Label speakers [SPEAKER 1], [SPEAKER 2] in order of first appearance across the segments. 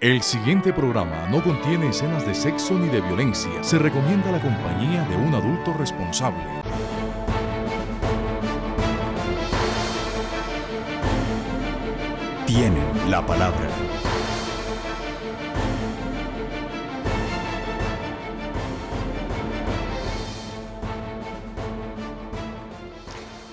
[SPEAKER 1] El siguiente programa no contiene escenas de sexo ni de violencia. Se recomienda la compañía de un adulto responsable. Tienen la palabra.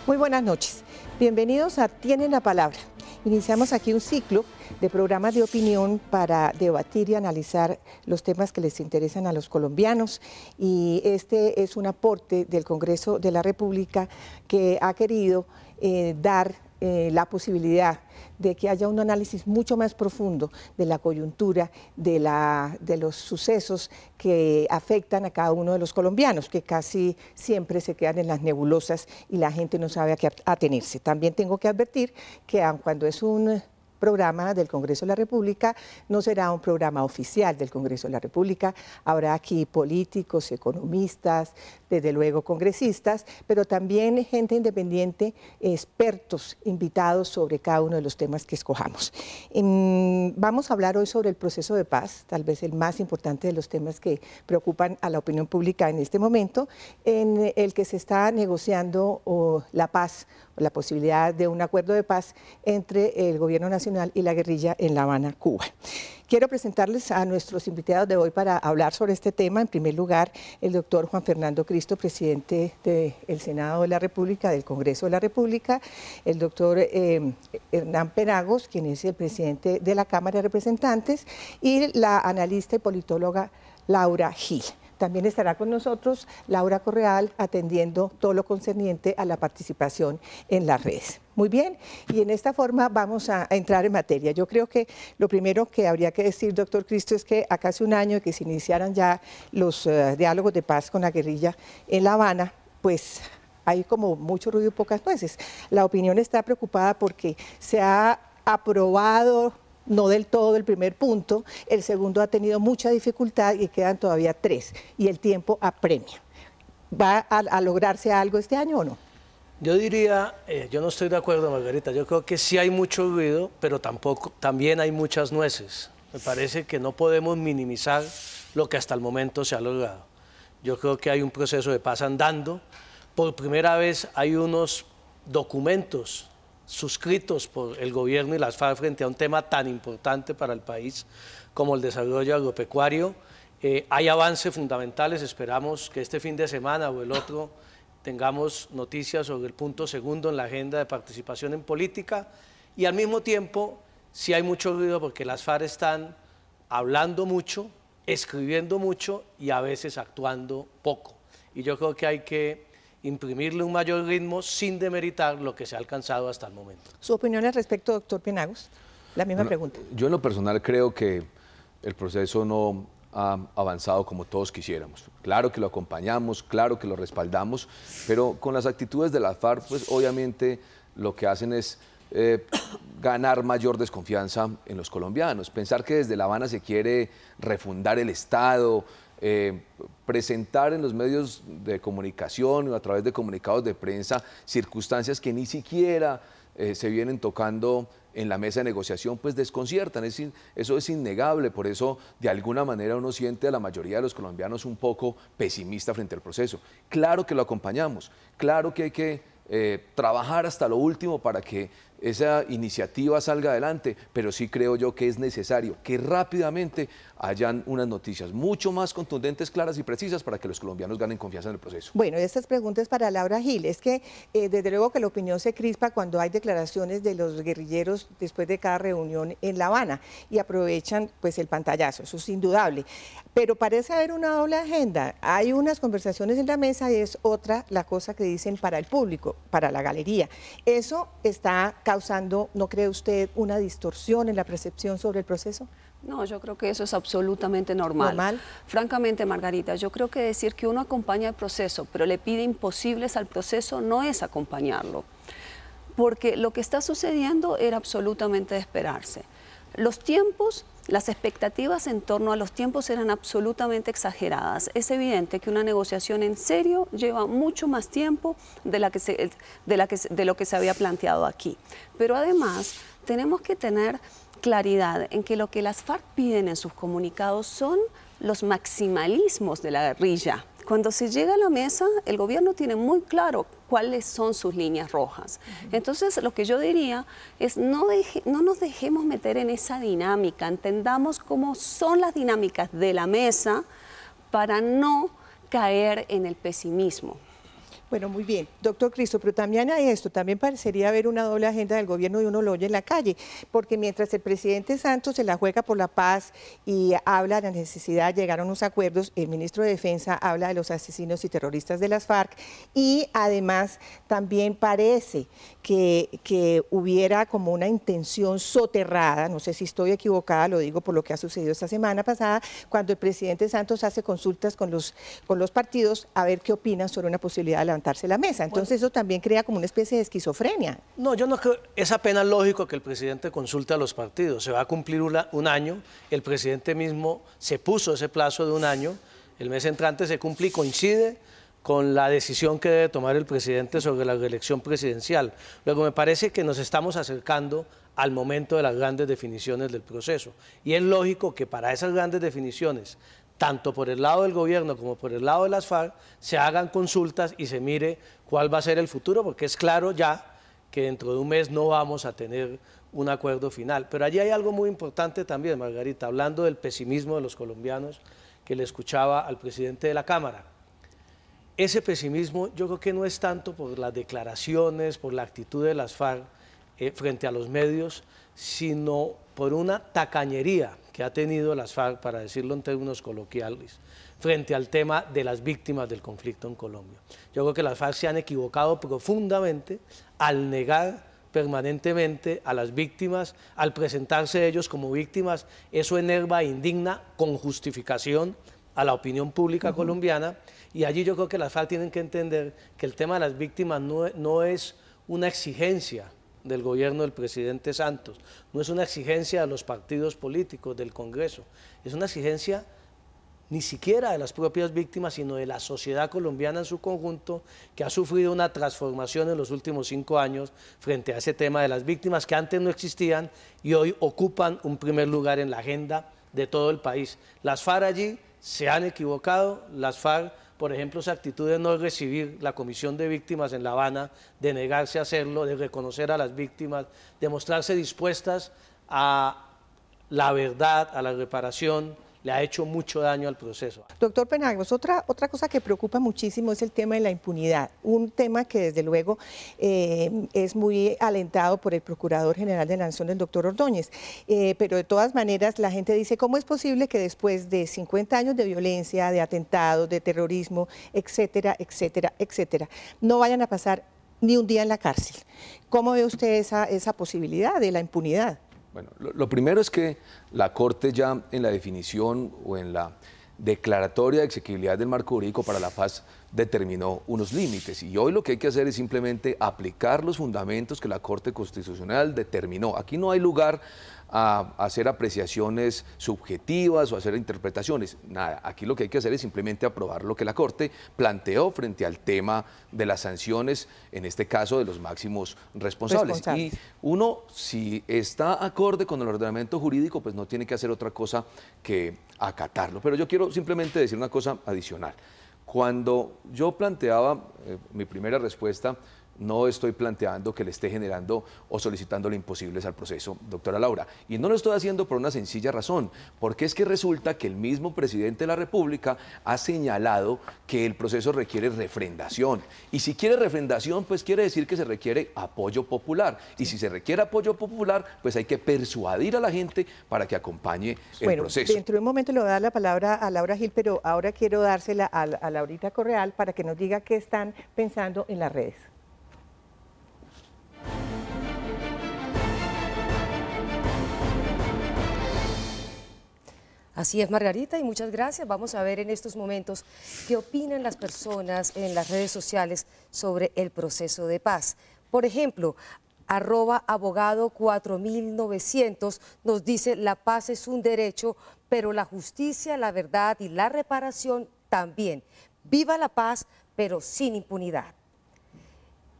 [SPEAKER 2] Muy buenas noches. Bienvenidos a Tienen la palabra. Iniciamos aquí un ciclo de programas de opinión para debatir y analizar los temas que les interesan a los colombianos. Y este es un aporte del Congreso de la República que ha querido eh, dar eh, la posibilidad de que haya un análisis mucho más profundo de la coyuntura, de, la, de los sucesos que afectan a cada uno de los colombianos, que casi siempre se quedan en las nebulosas y la gente no sabe a qué atenerse. También tengo que advertir que aun cuando es un programa del Congreso de la República, no será un programa oficial del Congreso de la República. Habrá aquí políticos, economistas, desde luego congresistas, pero también gente independiente, expertos invitados sobre cada uno de los temas que escojamos. Em, vamos a hablar hoy sobre el proceso de paz, tal vez el más importante de los temas que preocupan a la opinión pública en este momento, en el que se está negociando la paz la posibilidad de un acuerdo de paz entre el gobierno nacional y la guerrilla en La Habana, Cuba. Quiero presentarles a nuestros invitados de hoy para hablar sobre este tema. En primer lugar, el doctor Juan Fernando Cristo, presidente del Senado de la República, del Congreso de la República, el doctor eh, Hernán Penagos, quien es el presidente de la Cámara de Representantes, y la analista y politóloga Laura Gil. También estará con nosotros Laura Correal atendiendo todo lo concerniente a la participación en las redes. Muy bien, y en esta forma vamos a, entrar en materia. Yo creo que lo primero que habría que decir, doctor Cristo, es que a casi un año que se iniciaran ya los eh, diálogos de paz con la guerrilla en La Habana, pues hay como mucho ruido y pocas nueces. La opinión está preocupada porque se ha aprobado no del todo del primer punto, el segundo ha tenido mucha dificultad y quedan todavía tres, y el tiempo apremia. ¿Va a, lograrse algo este año o no?
[SPEAKER 3] Yo diría, eh, yo no estoy de acuerdo, Margarita, yo creo que sí hay mucho ruido, pero tampoco, también hay muchas nueces. Me parece que no podemos minimizar lo que hasta el momento se ha logrado. Yo creo que hay un proceso de paz andando. Por primera vez hay unos documentos suscritos por el gobierno y las FARC frente a un tema tan importante para el país como el desarrollo agropecuario. Eh, hay avances fundamentales, esperamos que este fin de semana o el otro tengamos noticias sobre el punto segundo en la agenda de participación en política y al mismo tiempo sí hay mucho ruido porque las FARC están hablando mucho, escribiendo mucho y a veces actuando poco. Y yo creo que hay que imprimirle un mayor ritmo sin demeritar lo que se ha alcanzado hasta el momento.
[SPEAKER 2] ¿Su opinión al respecto, doctor Pinagos? La misma pregunta.
[SPEAKER 1] Yo en lo personal creo que el proceso no ha avanzado como todos quisiéramos. Claro que lo acompañamos, claro que lo respaldamos, pero con las actitudes de la FARC, pues obviamente lo que hacen es eh, ganar mayor desconfianza en los colombianos. Pensar que desde La Habana se quiere refundar el Estado, eh, presentar en los medios de comunicación o a través de comunicados de prensa circunstancias que ni siquiera eh, se vienen tocando en la mesa de negociación, pues desconciertan, es eso es innegable, por eso de alguna manera uno siente a la mayoría de los colombianos un poco pesimista frente al proceso. Claro que lo acompañamos, claro que hay que eh, trabajar hasta lo último para que esa iniciativa salga adelante, pero sí creo yo que es necesario que rápidamente hayan unas noticias mucho más contundentes, claras y precisas para que los colombianos ganen confianza en el proceso.
[SPEAKER 2] Bueno, estas preguntas para Laura Gil. Es que eh, desde luego que la opinión se crispa cuando hay declaraciones de los guerrilleros después de cada reunión en La Habana y aprovechan pues el pantallazo, eso es indudable. Pero parece haber una doble agenda. Hay unas conversaciones en la mesa y es otra la cosa que dicen para el público, para la galería. Eso
[SPEAKER 4] está causando, ¿no
[SPEAKER 2] cree usted, una distorsión en la percepción sobre el proceso?
[SPEAKER 4] No, yo creo que eso es absolutamente normal. normal. Francamente, Margarita, yo creo que decir que uno acompaña el proceso, pero le pide imposibles al proceso, no es acompañarlo. Porque lo que está sucediendo era absolutamente de esperarse. Los tiempos las expectativas en torno a los tiempos eran absolutamente exageradas. Es evidente que una negociación en serio lleva mucho más tiempo de, lo que se había planteado aquí. Pero además tenemos que tener claridad en que lo que las FARC piden en sus comunicados son los maximalismos de la guerrilla. Cuando se llega a la mesa, el gobierno tiene muy claro cuáles son sus líneas rojas. Entonces, lo que yo diría es no nos dejemos meter en esa dinámica, entendamos cómo son las dinámicas de la mesa para no caer en el pesimismo.
[SPEAKER 2] Bueno, muy bien. Doctor Cristo, pero también hay esto, también parecería haber una doble agenda del gobierno y uno lo oye en la calle, porque mientras el presidente Santos se la juega por la paz y habla de la necesidad de llegar a unos acuerdos, el ministro de Defensa habla de los asesinos y terroristas de las FARC y además también parece que, hubiera como una intención soterrada, no sé si estoy equivocada, lo digo por lo que ha sucedido esta semana pasada, cuando el presidente Santos hace consultas con los, con los partidos a ver qué opinan sobre una posibilidad de levantarse la mesa. Entonces eso también crea como una especie de esquizofrenia.
[SPEAKER 3] No, yo no creo, es apenas lógico que el presidente consulte a los partidos. Se va a cumplir un año, el presidente mismo se puso ese plazo de un año, el mes entrante se cumple y coincide con la decisión que debe tomar el presidente sobre la reelección presidencial. Luego me parece que nos estamos acercando al momento de las grandes definiciones del proceso. Y es lógico que para esas grandes definiciones, tanto por el lado del gobierno como por el lado de las FARC, se hagan consultas y se mire cuál va a ser el futuro, porque es claro ya que dentro de un mes no vamos a tener un acuerdo final. Pero allí hay algo muy importante también, Margarita, hablando del pesimismo de los colombianos que le escuchaba al presidente de la Cámara. Ese pesimismo yo creo que no es tanto por las declaraciones, por la actitud de las FARC eh, frente a los medios, sino por una tacañería que ha tenido las FARC, para decirlo en términos coloquiales, frente al tema de las víctimas del conflicto en Colombia. Yo creo que las FARC se han equivocado profundamente al negar permanentemente a las víctimas, al presentarse ellos como víctimas, eso enerva e indigna con justificación a la opinión pública colombiana y allí yo creo que las FARC tienen que entender que el tema de las víctimas no, es una exigencia del gobierno del presidente Santos, no es una exigencia de los partidos políticos, del Congreso, es una exigencia ni siquiera de las propias víctimas, sino de la sociedad colombiana en su conjunto, que ha sufrido una transformación en los últimos cinco años frente a ese tema de las víctimas que antes no existían y hoy ocupan un primer lugar en la agenda de todo el país. Las FARC allí se han equivocado, las FARC por ejemplo, esa actitud de no recibir la comisión de víctimas en La Habana, de negarse a hacerlo, de reconocer a las víctimas, de mostrarse dispuestas a la verdad, a la reparación, le ha hecho mucho daño al proceso.
[SPEAKER 2] Doctor Penagos, otra, otra cosa que preocupa muchísimo es el tema de la impunidad, un tema que desde luego eh, es muy alentado por el Procurador General de la Nación, el doctor Ordóñez, eh, pero de todas maneras la gente dice, ¿cómo es posible que después de 50 años de violencia, de atentados, de terrorismo, etcétera, etcétera, etcétera, no vayan a pasar ni un día en la cárcel? ¿Cómo ve usted esa, esa posibilidad de la impunidad?
[SPEAKER 1] Bueno, lo, primero es que la Corte ya en la definición o en la declaratoria de exequibilidad del marco jurídico para la paz determinó unos límites y hoy lo que hay que hacer es simplemente aplicar los fundamentos que la Corte Constitucional determinó. Aquí no hay lugar a hacer apreciaciones subjetivas o hacer interpretaciones. Nada, aquí lo que hay que hacer es simplemente aprobar lo que la Corte planteó frente al tema de las sanciones, en este caso de los máximos responsables. Y uno, si está acorde con el ordenamiento jurídico, pues no tiene que hacer otra cosa que acatarlo. Pero yo quiero simplemente decir una cosa adicional. Cuando yo planteaba eh, mi primera respuesta, no estoy planteando que le esté generando o solicitando solicitándole imposibles al proceso, doctora Laura. Y no lo estoy haciendo por una sencilla razón, porque es que resulta que el mismo presidente de la República ha señalado que el proceso requiere refrendación. Y si quiere refrendación, pues quiere decir que se requiere apoyo popular. Y si se requiere apoyo popular, pues hay que persuadir a la gente para que acompañe el proceso. Dentro
[SPEAKER 2] de un momento le voy a dar la palabra a Laura Gil, pero ahora quiero dársela a, a Laurita Correal para que nos diga qué están pensando en las redes.
[SPEAKER 5] Así es, Margarita, y muchas gracias. Vamos a ver en estos momentos qué opinan las personas en las redes sociales sobre el proceso de paz. Por ejemplo, arroba abogado 4900 nos dice la paz es un derecho, pero la justicia, la verdad y la reparación también. Viva la paz, pero sin impunidad.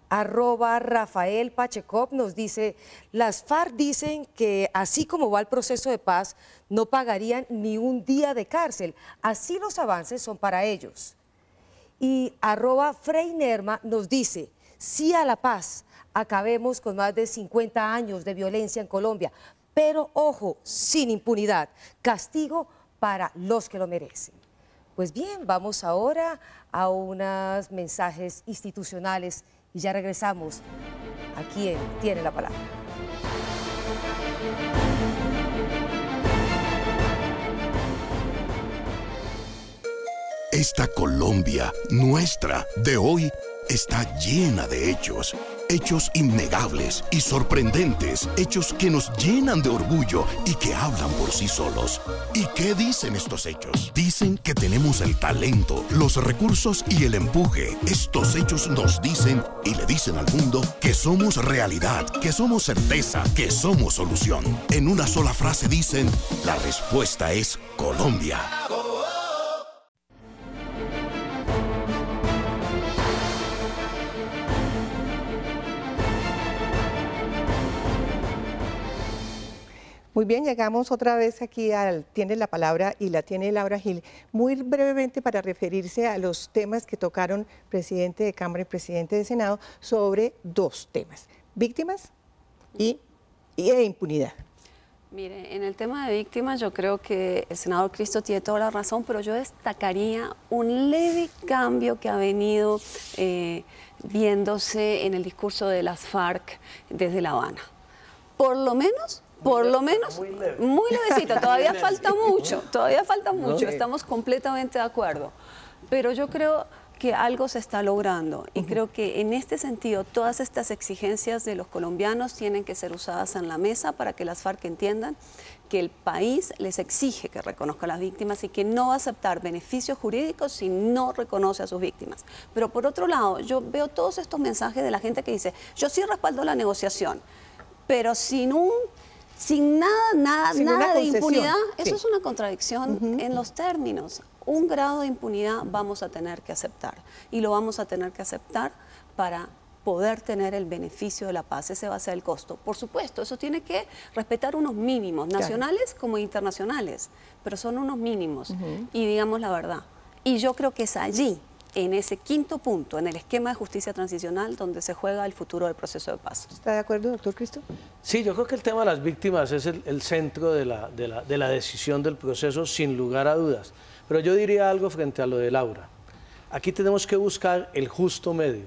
[SPEAKER 5] Arroba Rafael Pacheco nos dice, las FARC dicen que así como va el proceso de paz, no pagarían ni un día de cárcel. Así los avances son para ellos. Y arroba Freinerma nos dice, sí a la paz, acabemos con más de 50 años de violencia en Colombia, pero ojo, sin impunidad, castigo para los que lo merecen. Pues bien, vamos ahora a unos mensajes institucionales y ya regresamos a quien tiene la palabra.
[SPEAKER 1] Esta Colombia, nuestra, de hoy, está llena de hechos hechos innegables y sorprendentes, hechos que nos llenan de orgullo y que hablan por sí solos. ¿Y qué dicen estos hechos? Dicen que tenemos el talento, los recursos y el empuje. Estos hechos nos dicen y le dicen al mundo que somos realidad, que somos certeza, que somos solución. En una sola frase dicen, la respuesta
[SPEAKER 3] es Colombia.
[SPEAKER 2] Muy bien, llegamos otra vez aquí al Tiene la Palabra y la tiene Laura Gil. Muy brevemente para referirse a los temas que tocaron presidente de Cámara y presidente de Senado sobre dos temas, víctimas y, e impunidad.
[SPEAKER 4] Mire, en el tema de víctimas yo creo que el senador Cristo tiene toda la razón, pero yo destacaría un leve cambio que ha venido eh, viéndose en el discurso de las FARC desde La Habana. Por lo menos por lo menos
[SPEAKER 3] muy, levecita, todavía falta mucho, todavía
[SPEAKER 4] falta mucho, estamos completamente de acuerdo. Pero yo creo que algo se está logrando y creo que en este sentido todas estas exigencias de los colombianos tienen que ser usadas en la mesa para que las FARC entiendan que el país les exige que reconozca a las víctimas y que no va a aceptar beneficios jurídicos si no reconoce a sus víctimas. Pero por otro lado, yo veo todos estos mensajes de la gente que dice, yo sí respaldo la negociación, pero sin un sin nada, nada, nada de impunidad. Eso es una contradicción en los términos. Un grado de impunidad vamos a tener que aceptar y lo vamos a tener que aceptar para poder tener el beneficio de la paz. Ese va a ser el costo. Por supuesto, eso tiene que respetar unos mínimos, nacionales como internacionales, pero son unos mínimos. Y digamos la verdad. Y yo creo que es allí en ese quinto punto, en el esquema de justicia transicional donde se juega el futuro del proceso de paz. ¿Está de acuerdo, doctor Cristo?
[SPEAKER 3] Sí, yo creo que el tema de las víctimas es el, centro de la, decisión del proceso, sin lugar a dudas. Pero yo diría algo frente a lo de Laura. Aquí tenemos que buscar el justo medio.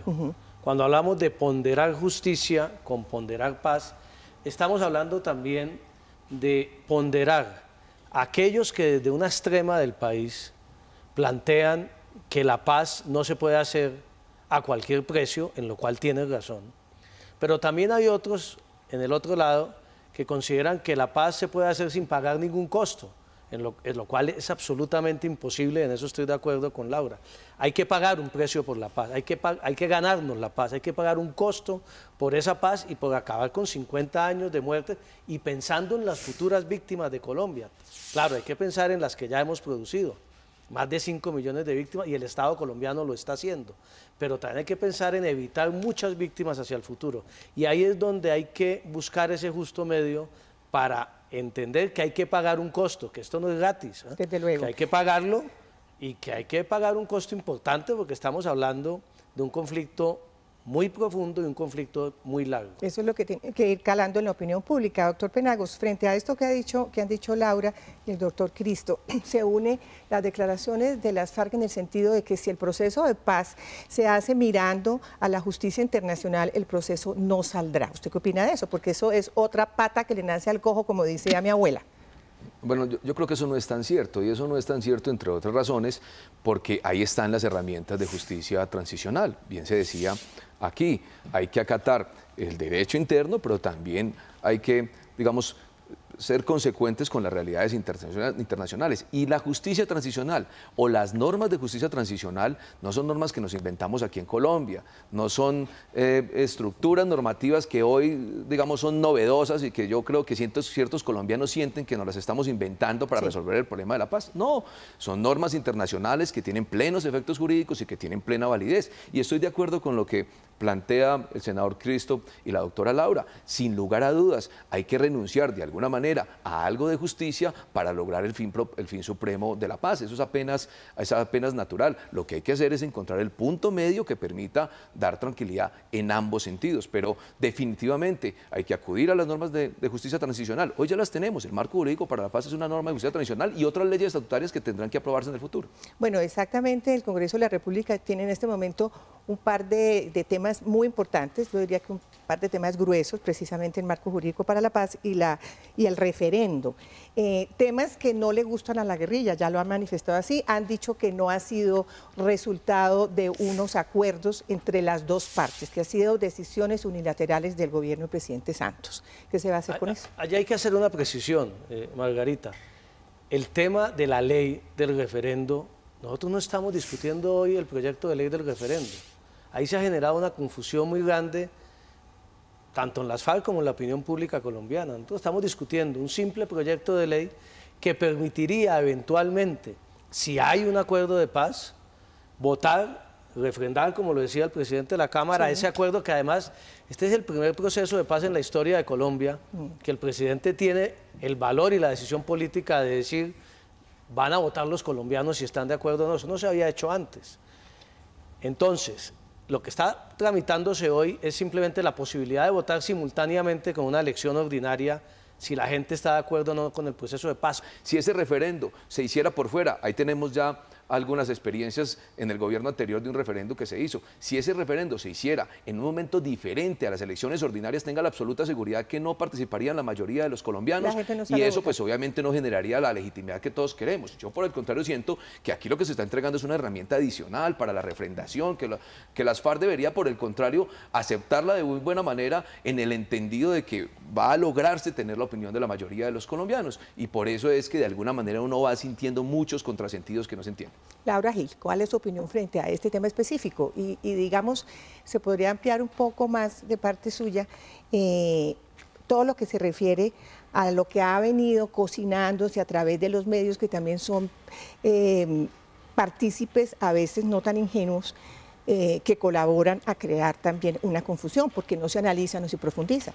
[SPEAKER 3] Cuando hablamos de ponderar justicia con ponderar paz, estamos hablando también de ponderar aquellos que desde una extrema del país plantean que la paz no se puede hacer a cualquier precio, en lo cual tiene razón. Pero también hay otros, en el otro lado, que consideran que la paz se puede hacer sin pagar ningún costo, en lo, cual es absolutamente imposible, en eso estoy de acuerdo con Laura. Hay que pagar un precio por la paz, hay que, hay que ganarnos la paz, hay que pagar un costo por esa paz y por acabar con 50 años de muerte y pensando en las futuras víctimas de Colombia. Claro, hay que pensar en las que ya hemos producido, más de 5 millones de víctimas y el Estado colombiano lo está haciendo. Pero también hay que pensar en evitar muchas víctimas hacia el futuro. Y ahí es donde hay que buscar ese justo medio para entender que hay que pagar un costo, que esto no es gratis. ¿eh? Desde luego. Que hay que pagarlo y que hay que pagar un costo importante porque estamos hablando de un conflicto muy profundo y un conflicto muy largo. Eso es lo que tiene que
[SPEAKER 2] ir calando en la opinión pública. Doctor Penagos, frente a esto que, ha dicho, que han dicho Laura y el doctor Cristo, se une las declaraciones de las FARC en el sentido de que si el proceso de paz se hace mirando a la justicia internacional, el proceso no saldrá. ¿Usted qué opina de eso? Porque eso es otra pata que le nace al cojo, como dice ya mi abuela.
[SPEAKER 1] Bueno, yo, creo que eso no es tan cierto, y eso no es tan cierto, entre otras razones, porque ahí están las herramientas de justicia transicional. Bien se decía aquí hay que acatar el derecho interno, pero también hay que, digamos, ser consecuentes con las realidades internacionales. Y la justicia transicional o las normas de justicia transicional no son normas que nos inventamos aquí en Colombia, no son eh, estructuras normativas que hoy, digamos, son novedosas y que yo creo que ciertos, colombianos sienten que nos las estamos inventando para resolver el problema de la paz. No, son normas internacionales que tienen plenos efectos jurídicos y que tienen plena validez. Y estoy de acuerdo con lo que plantea el senador Cristo y la doctora Laura. Sin lugar a dudas, hay que renunciar de alguna manera a algo de justicia para lograr el fin, el fin supremo de la paz. Eso es apenas, apenas natural. Lo que hay que hacer es encontrar el punto medio que permita dar tranquilidad en ambos sentidos. Pero definitivamente hay que acudir a las normas de, de justicia transicional. Hoy ya las tenemos. El marco jurídico para la paz es una norma de justicia transicional y otras leyes estatutarias que tendrán que aprobarse en el futuro.
[SPEAKER 2] Bueno, exactamente. El Congreso de la República tiene en este momento un par de, temas muy importantes, yo diría que un par de temas gruesos, precisamente el marco jurídico para la paz y, la, y el referendo. Eh, temas que no le gustan a la guerrilla, ya lo han manifestado así, han dicho que no ha sido resultado de unos acuerdos entre las dos partes, que ha sido decisiones unilaterales del gobierno del presidente Santos. ¿Qué se va a hacer con ah, eso?
[SPEAKER 3] Ah, Allá hay que hacer una precisión, eh, Margarita. El tema de la ley del referendo, nosotros no estamos discutiendo hoy el proyecto de ley del referendo. Ahí se ha generado una confusión muy grande, tanto en las FARC como en la opinión pública colombiana. Entonces estamos discutiendo un simple proyecto de ley que permitiría eventualmente, si hay un acuerdo de paz, votar refrendar, como lo decía el presidente de la Cámara, ese acuerdo que además, este es el primer proceso de paz en la historia de Colombia, mm. que el presidente tiene el valor y la decisión política de decir, van a votar los colombianos si están de acuerdo o no, eso no se había hecho antes. Entonces, lo que está tramitándose hoy es simplemente la posibilidad de votar simultáneamente con una elección ordinaria si la gente está de acuerdo o no con el proceso de paz. Si ese referendo
[SPEAKER 1] se hiciera por fuera, ahí tenemos ya algunas experiencias en el gobierno anterior de un referendo que se hizo. Si ese referendo se hiciera en un momento diferente a las elecciones ordinarias, tenga la absoluta seguridad que no participarían la mayoría de los colombianos y eso pues obviamente no generaría la legitimidad que todos queremos. Yo por el contrario siento que aquí lo que se está entregando es una herramienta adicional para la refrendación, que, que las FARC debería por el contrario aceptarla de muy buena manera en el entendido de que va a lograrse tener la opinión de la mayoría de los colombianos y por eso es que de alguna manera uno va sintiendo muchos contrasentidos que no se entienden.
[SPEAKER 2] Laura Gil, ¿cuál es su opinión frente a este tema específico? Y, digamos, se podría ampliar un poco más de parte suya eh, todo lo que se refiere a lo que ha venido cocinándose a través de los medios que también son eh, partícipes, a veces no tan ingenuos, eh, que colaboran a crear también una confusión, porque no se analizan, no se profundizan.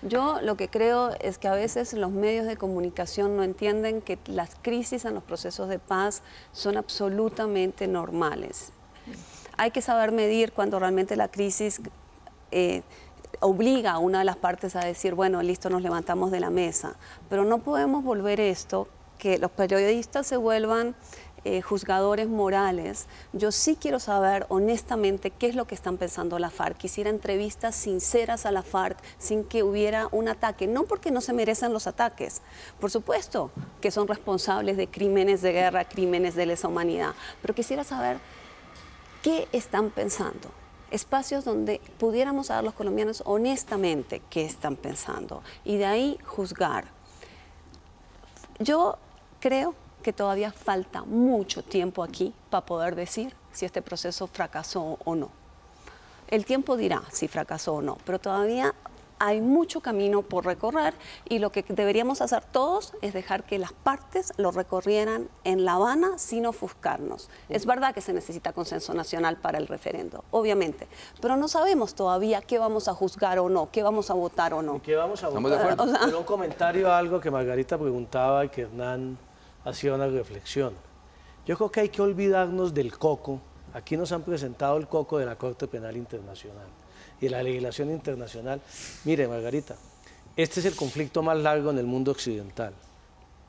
[SPEAKER 4] Yo lo que creo es que a veces los medios de comunicación no entienden que las crisis en los procesos de paz son absolutamente normales. Hay que saber medir cuando realmente la crisis... Eh, obliga a una de las partes a decir, bueno, listo, nos levantamos de la mesa, pero no podemos volver esto, que los periodistas se vuelvan eh, juzgadores morales, yo sí quiero saber honestamente qué es lo que están pensando la FARC. Quisiera entrevistas sinceras a la FARC sin que hubiera un ataque, no porque no se merecen los ataques, por supuesto que son responsables de crímenes de guerra, crímenes de lesa humanidad, pero quisiera saber qué están pensando espacios donde pudiéramos saber los colombianos honestamente qué están pensando y de ahí juzgar. Yo creo que todavía falta mucho tiempo aquí para poder decir si este proceso fracasó o no. El tiempo dirá si fracasó o no, pero todavía hay mucho camino por recorrer y lo que deberíamos hacer todos es dejar que las partes lo recorrieran en La Habana sin ofuscarnos. Es verdad que se necesita consenso nacional para el referendo, obviamente, pero no sabemos todavía qué vamos a juzgar o no, qué vamos a votar o no. ¿Qué
[SPEAKER 3] vamos a votar? un comentario a algo que Margarita preguntaba y que Hernán sido una reflexión. Yo creo que hay que olvidarnos del coco. Aquí nos han presentado el coco de la Corte Penal Internacional y de la legislación internacional. Mire, Margarita, este es el conflicto más largo en el mundo occidental.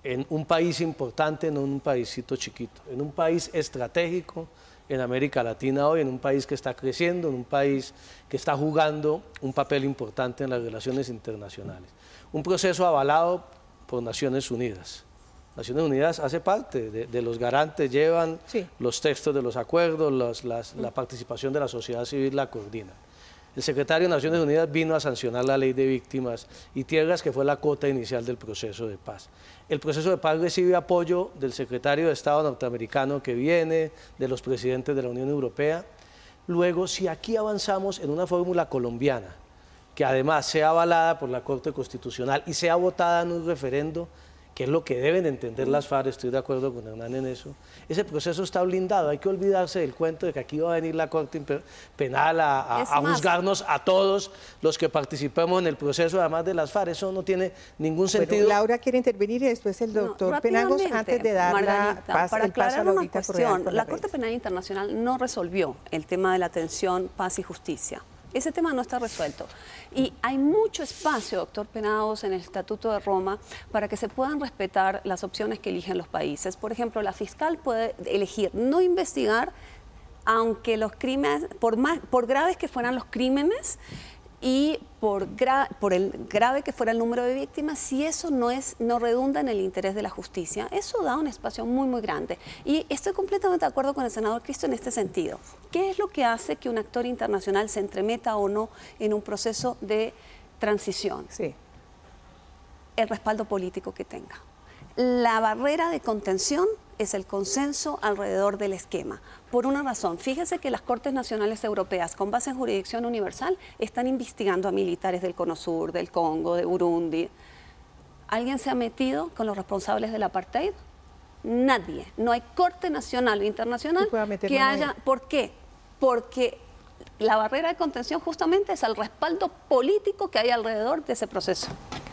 [SPEAKER 3] En un país importante, no en un paísito chiquito. En un país estratégico en América Latina hoy, en un país que está creciendo, en un país que está jugando un papel importante en las relaciones internacionales. Un proceso avalado por Naciones Unidas Naciones Unidas hace parte de, los garantes, llevan los textos de los acuerdos, la participación de la sociedad civil la coordina. El secretario de Naciones Unidas vino a sancionar la ley de víctimas y tierras, que fue la cuota inicial del proceso de paz. El proceso de paz recibe apoyo del secretario de Estado norteamericano que viene, de los presidentes de la Unión Europea. Luego, si aquí avanzamos en una fórmula colombiana, que además sea avalada por la Corte Constitucional y sea votada en un referendo, que es lo que deben entender las FARC, estoy de acuerdo con Hernán en eso, ese proceso está blindado, hay que olvidarse del cuento de que aquí va a venir la Corte Penal a, juzgarnos a todos los que participamos en el proceso, además de las FARC, eso no tiene ningún sentido.
[SPEAKER 2] Laura quiere intervenir y después el doctor no, antes de dar la para aclarar una cuestión, la Corte
[SPEAKER 4] Penal Internacional no resolvió el tema de la atención, paz y justicia. Ese tema no está resuelto. Y hay mucho espacio, doctor Penados, en el Estatuto de Roma para que se puedan respetar las opciones que eligen los países. Por ejemplo, la fiscal puede elegir no investigar aunque los crímenes, por, más, por graves que fueran los crímenes, y por, por, el grave que fuera el número de víctimas, si eso no, es, no redunda en el interés de la justicia, eso da un espacio muy, muy grande. Y estoy completamente de acuerdo con el senador Cristo en este sentido. ¿Qué es lo que hace que un actor internacional se entremeta o no en un proceso de transición? Sí. El respaldo político que tenga. La barrera de contención es el consenso alrededor del esquema. Por una razón, fíjese que las Cortes Nacionales Europeas, con base en jurisdicción universal, están investigando a militares del Cono Sur, del Congo, de Burundi. ¿Alguien se ha metido con los responsables del apartheid? Nadie. No hay Corte Nacional o Internacional que haya... ¿Por qué? Porque la barrera de contención justamente es el respaldo político que hay alrededor de ese proceso.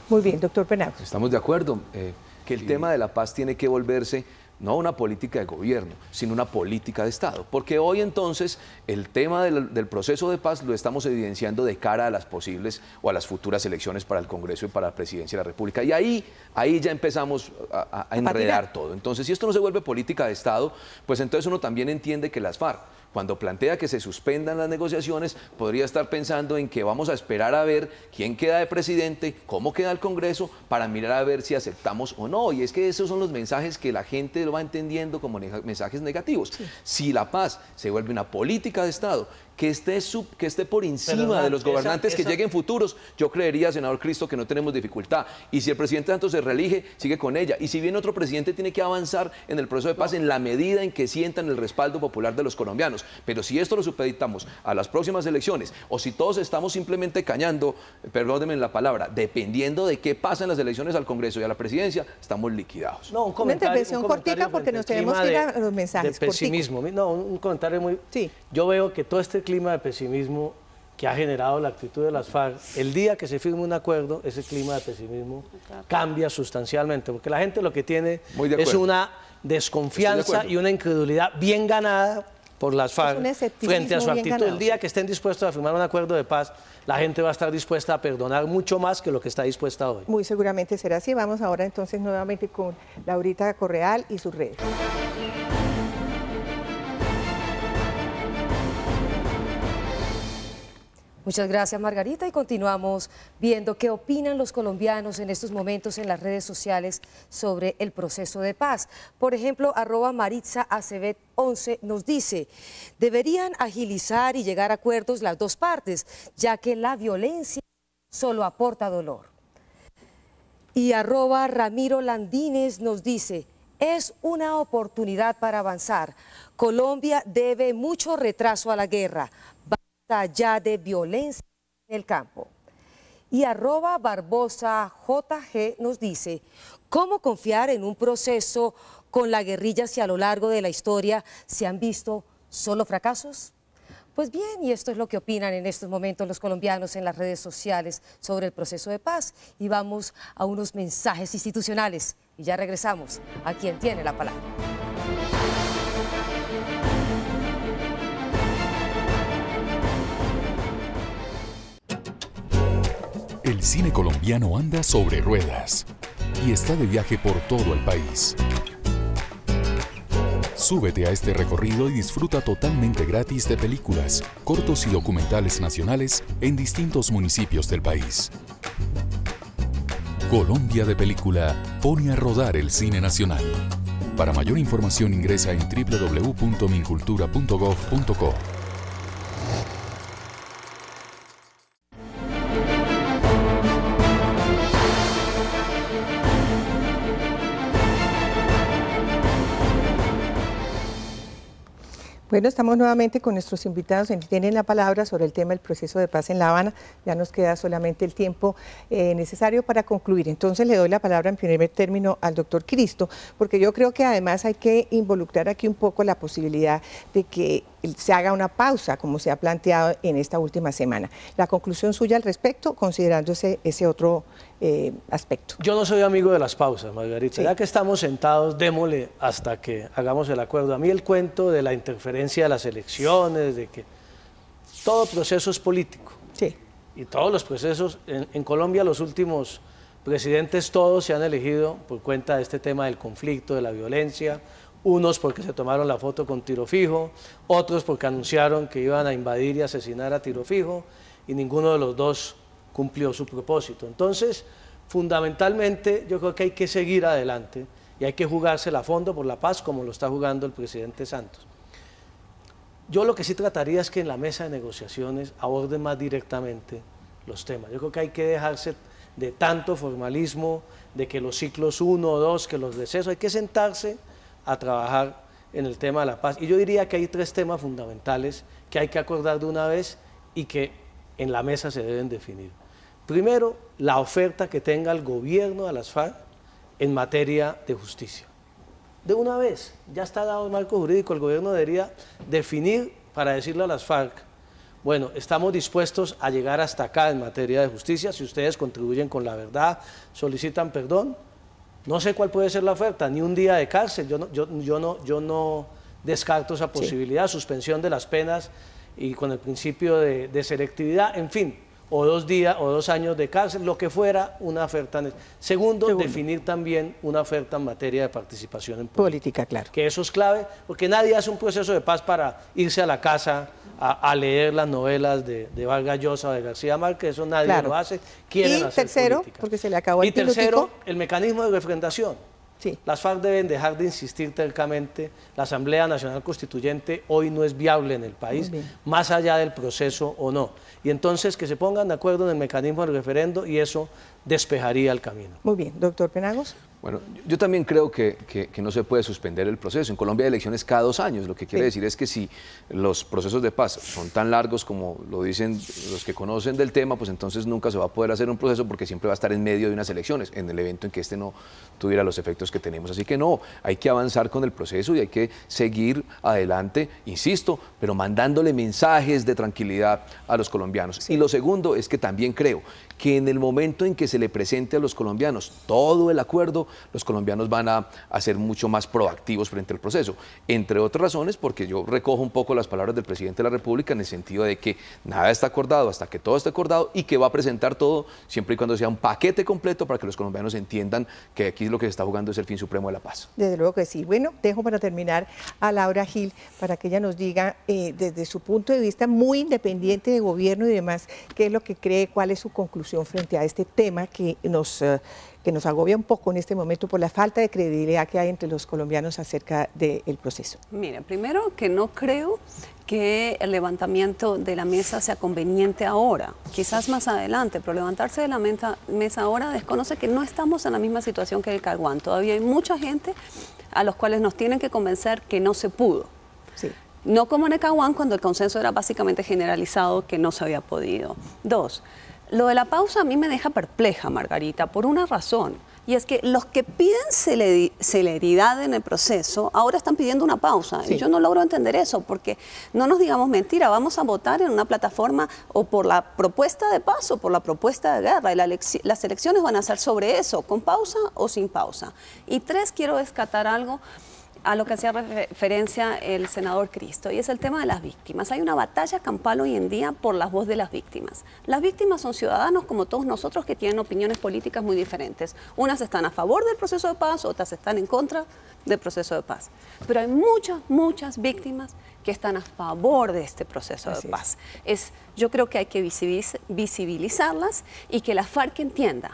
[SPEAKER 1] Muy bien, doctor Penagos. Estamos de acuerdo eh, que el tema de la paz tiene que volverse no una política de gobierno, sino una política de Estado. Porque hoy entonces el tema del, proceso de paz lo estamos evidenciando de cara a las posibles o a las futuras elecciones para el Congreso y para la Presidencia de la República. Y ahí, ahí ya empezamos a, enredar todo. Entonces, si esto no se vuelve política de Estado, pues entonces uno también entiende que las FARC cuando plantea que se suspendan las negociaciones, podría estar pensando en que vamos a esperar a ver quién queda de presidente, cómo queda el Congreso, para mirar a ver si aceptamos o no. Y es que esos son los mensajes que la gente lo va entendiendo como mensajes negativos. Si la paz se vuelve una política de Estado que esté, que esté por encima de los gobernantes que lleguen futuros, yo creería, senador Cristo, que no tenemos dificultad. Y si el presidente Santos se reelige, sigue con ella. Y si viene otro presidente, tiene que avanzar en el proceso de paz en la medida en que sientan el respaldo popular de los colombianos. Pero si esto lo supeditamos a las próximas elecciones, o si todos estamos simplemente cañando, perdónenme la palabra, dependiendo de qué pasa en las elecciones al Congreso y a la presidencia, estamos liquidados. No,
[SPEAKER 2] un Una intervención porque nos tenemos que ir a los mensajes. De pesimismo.
[SPEAKER 3] No, un comentario muy... Sí. Yo veo que todo este clima de pesimismo que ha generado la actitud de las FARC, el día que se firme un acuerdo, ese clima de pesimismo cambia sustancialmente, porque la gente lo que tiene es una desconfianza y una incredulidad bien ganada por las FARC frente a su actitud. El día que estén dispuestos a firmar un acuerdo de paz, la gente va a estar dispuesta a perdonar mucho más que lo que está dispuesta hoy.
[SPEAKER 2] Muy seguramente será así. Vamos ahora entonces nuevamente con Laurita Correal y sus
[SPEAKER 5] redes. Muchas gracias Margarita y continuamos viendo qué opinan los colombianos en estos momentos en las redes sociales sobre el proceso de paz. Por ejemplo, arroba Maritza aceved 11 nos dice, deberían agilizar y llegar a acuerdos las dos partes, ya que la violencia solo aporta dolor. Y arroba Ramiro Landines nos dice, es una oportunidad para avanzar. Colombia debe mucho retraso a la guerra allá de violencia en el campo. Y arroba Barbosa JG nos dice, ¿cómo confiar en un proceso con la guerrilla si a lo largo de la historia se han visto solo fracasos? Pues bien, y esto es lo que opinan en estos momentos los colombianos en las redes sociales sobre el proceso de paz. Y vamos a unos mensajes institucionales. Y ya regresamos a quien tiene la palabra.
[SPEAKER 1] El cine colombiano anda sobre ruedas y está de viaje por todo el país. Súbete a este recorrido y disfruta totalmente gratis de películas, cortos y documentales nacionales en distintos municipios del país. Colombia de Película pone a rodar el cine nacional. Para mayor información ingresa en www.mincultura.gov.co.
[SPEAKER 2] Bueno, estamos nuevamente con nuestros invitados en Tienen la Palabra sobre el tema del proceso de paz en La Habana. Ya nos queda solamente el tiempo eh, necesario para concluir. Entonces le doy la palabra en primer término al doctor Cristo, porque yo creo que además hay que involucrar aquí un poco la posibilidad de que se haga una pausa, como se ha planteado en esta última semana. La conclusión suya al respecto, considerando ese, otro
[SPEAKER 3] eh, aspecto. Yo no soy amigo de las pausas, Margarita. Ya que estamos sentados, démosle hasta que hagamos el acuerdo. A mí el cuento de la interferencia de las elecciones, de que todo proceso es político. Sí. Y todos los procesos, en Colombia los últimos presidentes todos se han elegido por cuenta de este tema del conflicto, de la violencia, unos porque se tomaron la foto con tiro fijo, otros porque anunciaron que iban a invadir y asesinar a tiro fijo, y ninguno de los dos cumplió su propósito. Entonces, fundamentalmente, yo creo que hay que seguir adelante y hay que jugarse a fondo por la paz, como lo está jugando el presidente Santos. Yo lo que sí trataría es que en la mesa de negociaciones aborden más directamente los temas. Yo creo que hay que dejarse de tanto formalismo, de que los ciclos uno o dos, que los decesos, hay que sentarse a trabajar en el tema de la paz. Y yo diría que hay tres temas fundamentales que hay que acordar de una vez y que en la mesa se deben definir. Primero, la oferta que tenga el gobierno a las FARC en materia de justicia. De una vez, ya está dado el marco jurídico, el gobierno debería definir para decirle a las FARC, bueno, estamos dispuestos a llegar hasta acá en materia de justicia, si ustedes contribuyen con la verdad, solicitan perdón, no sé cuál puede ser la oferta, ni un día de cárcel. Yo no, yo, no, yo no descarto esa posibilidad, suspensión de las penas y con el principio de selectividad, en fin, o dos días o dos años de cárcel, lo que fuera una oferta. Segundo, definir también una oferta en materia de participación en política. claro. Que eso es clave, porque nadie hace un proceso de paz para irse a la casa a, leer las novelas de, de Vargas Llosa o de García Márquez, eso nadie lo hace. y tercero,
[SPEAKER 2] porque se le acabó el Y tercero,
[SPEAKER 3] el mecanismo de refrendación. Las FARC deben dejar de insistir tercamente. La Asamblea Nacional Constituyente hoy no es viable en el país, más allá del proceso o no. Y entonces que se pongan de acuerdo en el mecanismo del referendo y eso despejaría el camino.
[SPEAKER 1] Muy bien, doctor Penagos. Bueno, yo también creo que, no se puede suspender el proceso. En Colombia hay elecciones cada dos años. Lo que quiere decir es que si los procesos de paz son tan largos como lo dicen los que conocen del tema, pues entonces nunca se va a poder hacer un proceso porque siempre va a estar en medio de unas elecciones, en el evento en que este no tuviera los efectos que tenemos. Así que no, hay que avanzar con el proceso y hay que seguir adelante, insisto, pero mandándole mensajes de tranquilidad a los colombianos. Y lo segundo es que también creo que en el momento en que se le presente a los colombianos todo el acuerdo, los colombianos van a, ser mucho más proactivos frente al proceso. Entre otras razones, porque yo recojo un poco las palabras del presidente de la República en el sentido de que nada está acordado hasta que todo está acordado y que va a presentar todo siempre y cuando sea un paquete completo para que los colombianos entiendan que aquí lo que se está jugando es el fin supremo de la paz.
[SPEAKER 2] Desde luego que sí. Bueno, dejo para terminar a Laura Gil para que ella nos diga eh, desde su punto de vista muy independiente de gobierno y demás, qué es lo que cree, cuál es su conclusión frente a este tema que nos... Eh, que nos agobia un poco en este momento por la falta de credibilidad que hay entre los colombianos acerca del proceso.
[SPEAKER 4] Mira, primero que no creo que el levantamiento de la mesa sea conveniente ahora, quizás más adelante, pero levantarse de la mesa, mesa ahora desconoce que no estamos en la misma situación que el Caguán. Todavía hay mucha gente a los cuales nos tienen que convencer que no se pudo. No como en el Caguán, cuando el consenso era básicamente generalizado que no se había podido. Dos, lo de la pausa a mí me deja perpleja, Margarita, por una razón. Y es que los que piden celeridad en el proceso ahora están pidiendo una pausa. Y yo no logro entender eso, porque no nos digamos mentira, vamos a votar en una plataforma o por la propuesta de paz o por la propuesta de guerra. Y las elecciones van a ser sobre eso, con pausa o sin pausa. Y tres, quiero rescatar algo a lo que hacía referencia el senador Cristo, y es el tema de las víctimas. Hay una batalla campal hoy en día por la voz de las víctimas. Las víctimas son ciudadanos como todos nosotros que tienen opiniones políticas muy diferentes. Unas están a favor del proceso de paz, otras están en contra del proceso de paz. Pero hay muchas, muchas víctimas que están a favor de este proceso de paz. Es. yo creo que hay que visibilizarlas y que la FARC entienda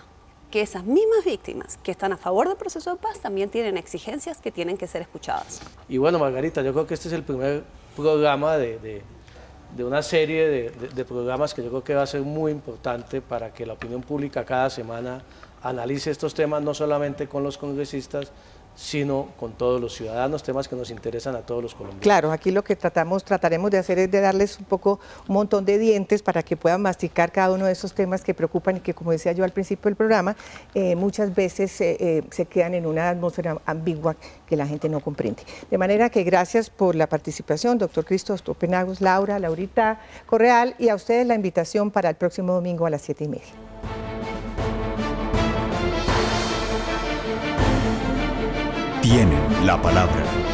[SPEAKER 4] que esas mismas víctimas que están a favor del proceso de paz también tienen exigencias que tienen que ser escuchadas.
[SPEAKER 3] Y bueno, Margarita, yo creo que este es el primer programa de, una serie de programas que yo creo que va a ser muy importante para que la opinión pública cada semana analice estos temas no solamente con los congresistas, sino con todos los ciudadanos, temas que nos interesan a todos los colombianos.
[SPEAKER 2] Claro, aquí lo que tratamos, trataremos de hacer es de darles un poco, un montón de dientes para que puedan masticar cada uno de esos temas que preocupan y que, como decía yo al principio del programa, eh, muchas veces eh, eh, se quedan en una atmósfera ambigua que la gente no comprende. De manera que gracias por la participación, doctor Cristóbal Penagos, Laura, Laurita Correal, y a ustedes la invitación para el próximo domingo a las siete y media.
[SPEAKER 1] tienen la palabra.